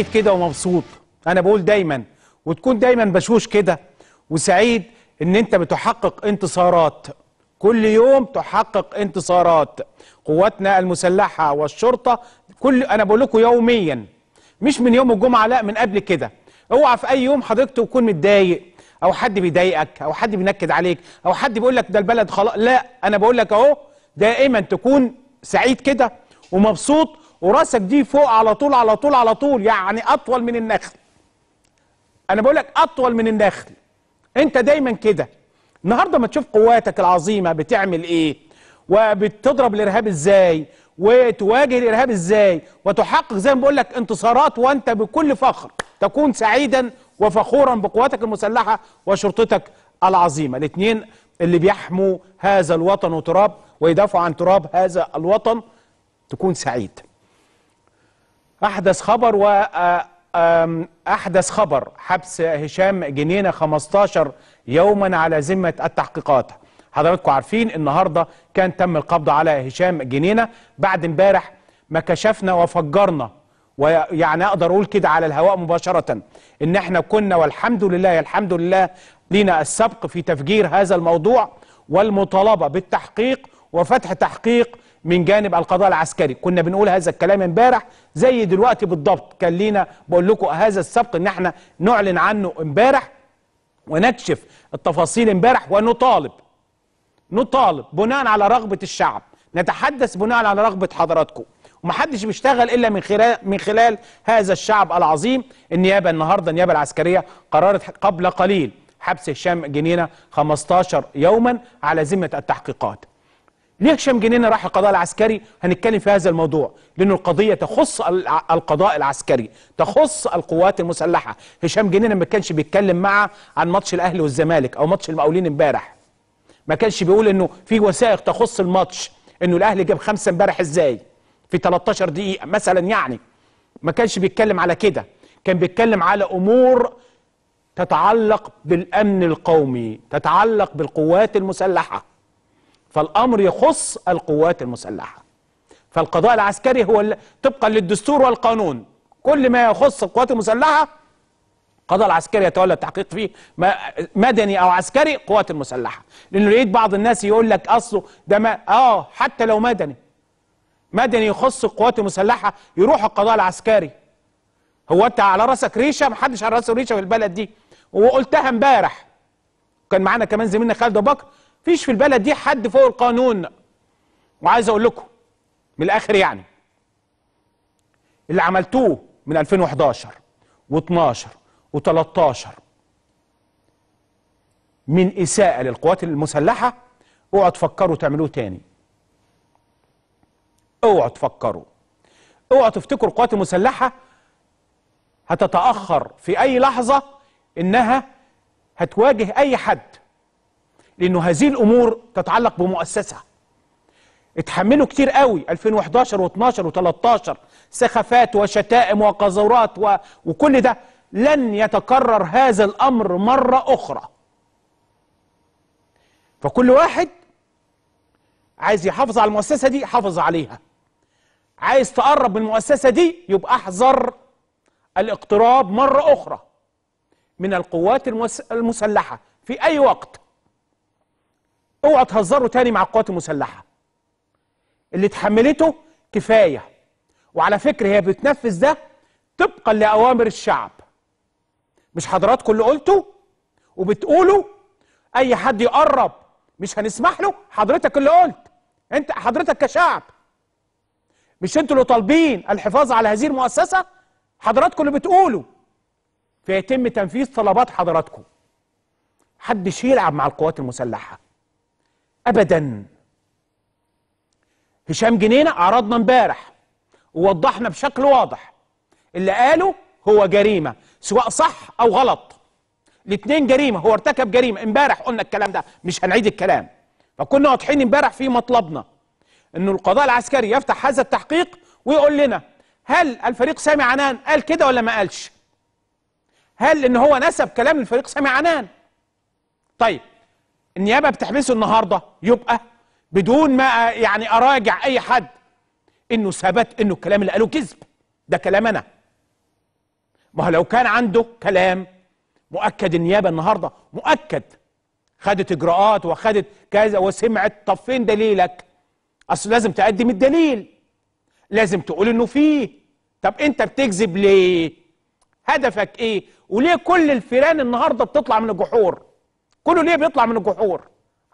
سعيد كده ومبسوط انا بقول دايما وتكون دايما بشوش كده وسعيد ان انت بتحقق انتصارات كل يوم تحقق انتصارات قواتنا المسلحه والشرطه كل انا بقول لكم يوميا مش من يوم الجمعه لا من قبل كده اوعى في اي يوم حضرتك تكون متضايق او حد بيضايقك او حد بينكد عليك او حد بيقول لك ده البلد خلاص لا انا بقول لك اهو دائما تكون سعيد كده ومبسوط وراسك دي فوق على طول على طول على طول يعني اطول من النخل انا بقول لك اطول من النخل انت دايما كده النهارده ما تشوف قواتك العظيمه بتعمل ايه وبتضرب الارهاب ازاي وتواجه الارهاب ازاي وتحقق زي ما بقول لك انتصارات وانت بكل فخر تكون سعيدا وفخورا بقواتك المسلحه وشرطتك العظيمه الاثنين اللي بيحموا هذا الوطن وتراب ويدافعوا عن تراب هذا الوطن تكون سعيد احدث خبر و احدث خبر حبس هشام جنينه 15 يوما على ذمه التحقيقات حضراتكم عارفين النهارده كان تم القبض على هشام جنينه بعد امبارح ما كشفنا وفجرنا ويعني اقدر اقول كده على الهواء مباشره ان احنا كنا والحمد لله الحمد لله لنا السبق في تفجير هذا الموضوع والمطالبه بالتحقيق وفتح تحقيق من جانب القضاء العسكري كنا بنقول هذا الكلام امبارح زي دلوقتي بالضبط كان لينا بقول لكم هذا السبق ان احنا نعلن عنه امبارح ونكشف التفاصيل امبارح ونطالب نطالب بناء على رغبة الشعب نتحدث بناء على رغبة حضراتكم ومحدش بيشتغل الا من خلال من خلال هذا الشعب العظيم النيابه النهارده النيابه العسكريه قررت قبل قليل حبس هشام جنينه 15 يوما على ذمه التحقيقات ليه هشام جنينه راح القضاء العسكري هنتكلم في هذا الموضوع لأن القضية تخص القضاء العسكري تخص القوات المسلحة هشام جنينه ما كانش بيتكلم مع عن ماتش الأهلي والزمالك أو ماتش المقاولين امبارح ما كانش بيقول انه في وثائق تخص الماتش انه الاهلي جاب خمسه امبارح ازاي في 13 دقيقه مثلا يعني ما كانش بيتكلم على كده كان بيتكلم على امور تتعلق بالامن القومي تتعلق بالقوات المسلحه فالأمر يخص القوات المسلحة فالقضاء العسكري هو طبقا للدستور والقانون كل ما يخص القوات المسلحة القضاء العسكري يتولى التحقيق فيه مدني او عسكري قوات المسلحه لانه لقيت بعض الناس يقول لك اصله ده ما اه حتى لو مدني مدني يخص القوات المسلحه يروح القضاء العسكري هو انت على راسك ريشه محدش على راسه ريشه في البلد دي وقلتها امبارح كان معانا كمان زميلنا خالد ابو بكر فيش في البلد دي حد فوق القانون وعايز اقول لكم من الاخر يعني اللي عملتوه من 2011 و12 و13 من اساءه للقوات المسلحه اوعوا تفكروا تعملوه تاني اوعوا تفكروا اوعوا تفتكروا القوات المسلحه هتتاخر في اي لحظه انها هتواجه اي حد لأنه هذه الأمور تتعلق بمؤسسة اتحملوا كتير قوي 2011 و12 و13 سخافات وشتائم وقذورات و... وكل ده لن يتكرر هذا الأمر مرة أخرى فكل واحد عايز يحافظ على المؤسسة دي حافظ عليها عايز تقرب من المؤسسة دي يبقى احذر الاقتراب مرة أخرى من القوات المسلحة في أي وقت اوعى تهزروا تاني مع القوات المسلحه اللي اتحملته كفايه وعلى فكره هي بتنفذ ده طبقا لاوامر الشعب مش حضراتكم اللي قلتوا وبتقولوا اي حد يقرب مش هنسمح له حضرتك اللي قلت انت حضرتك كشعب مش انتوا اللي طالبين الحفاظ على هذه المؤسسه حضراتكم اللي بتقولوا فيتم تنفيذ طلبات حضراتكم حدش يلعب مع القوات المسلحه ابدا هشام جنينه عرضنا امبارح ووضحنا بشكل واضح اللي قاله هو جريمه سواء صح او غلط الاثنين جريمه هو ارتكب جريمه امبارح قلنا الكلام ده مش هنعيد الكلام فكنا واضحين امبارح في مطلبنا انه القضاء العسكري يفتح هذا التحقيق ويقول لنا هل الفريق سامي عنان قال كده ولا ما قالش هل ان هو نسب كلام الفريق سامي عنان طيب النيابه بتحبسه النهارده يبقى بدون ما يعني اراجع اي حد انه ثبت انه الكلام اللي قاله كذب ده كلام انا ما هو لو كان عنده كلام مؤكد النيابه النهارده مؤكد خدت اجراءات وخدت كذا وسمعت طب فين دليلك اصل لازم تقدم الدليل لازم تقول انه فيه طب انت بتكذب ليه هدفك ايه وليه كل الفيران النهارده بتطلع من الجحور كله ليه بيطلع من الجحور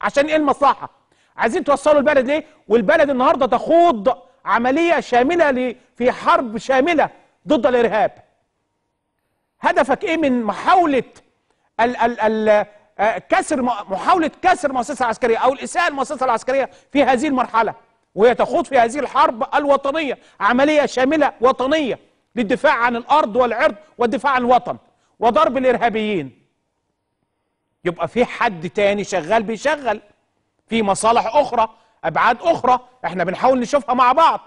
عشان ايه المصلحه عايزين توصلوا البلد ليه والبلد النهارده تخوض عمليه شامله في حرب شامله ضد الارهاب هدفك ايه من محاوله ال ال ال آه، كسر محاوله كسر المؤسسه العسكريه او الاساءه المؤسسه العسكريه في هذه المرحله وهي تخوض في هذه الحرب الوطنيه عمليه شامله وطنيه للدفاع عن الارض والعرض والدفاع عن الوطن وضرب الارهابيين يبقى في حد تاني شغال بيشغل في مصالح اخرى ابعاد اخرى احنا بنحاول نشوفها مع بعض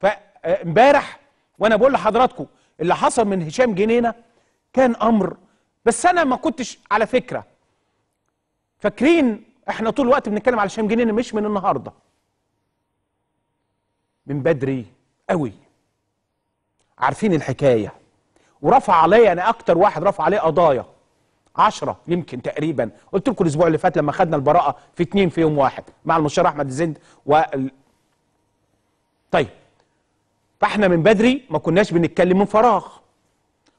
فامبارح آه، وانا بقول لحضراتكم اللي حصل من هشام جنينه كان امر بس انا ما كنتش على فكره فاكرين احنا طول الوقت بنتكلم على هشام جنينه مش من النهارده من بدري قوي عارفين الحكايه ورفع عليا انا اكتر واحد رفع عليه قضايا 10 يمكن تقريبا قلت لكم الاسبوع اللي فات لما خدنا البراءه في اثنين في يوم واحد مع المستشار احمد الزند وال... طيب فاحنا من بدري ما كناش بنتكلم من فراغ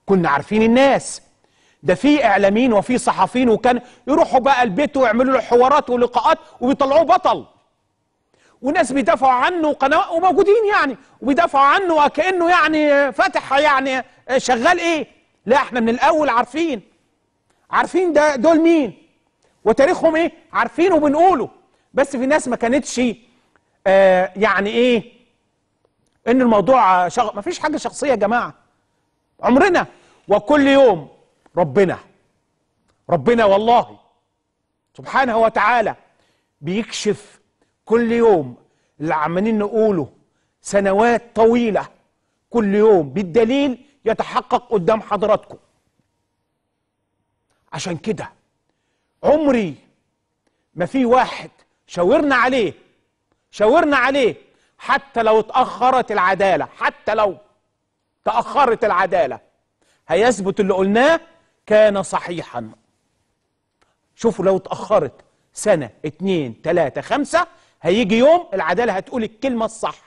كنا عارفين الناس ده في اعلاميين وفي صحفيين وكان يروحوا بقى البيت ويعملوا له حوارات ولقاءات وبيطلعوه بطل وناس بيدافعوا عنه قناه وموجودين يعني وبيدافعوا عنه وكانه يعني فاتح يعني آه، شغال ايه لا احنا من الاول عارفين عارفين ده دول مين وتاريخهم ايه عارفينه وبنقوله بس في ناس ما كانتش آه يعني ايه ان الموضوع شغ... ما فيش حاجه شخصيه يا جماعه عمرنا وكل يوم ربنا ربنا والله سبحانه وتعالى بيكشف كل يوم اللي عمالين نقوله سنوات طويله كل يوم بالدليل يتحقق قدام حضراتكم عشان كده عمري ما في واحد شاورنا عليه شاورنا عليه حتى لو اتأخرت العدالة حتى لو تأخرت العدالة هيثبت اللي قلناه كان صحيحا شوفوا لو اتأخرت سنة اتنين تلاتة خمسة هيجي يوم العدالة هتقول الكلمة الصح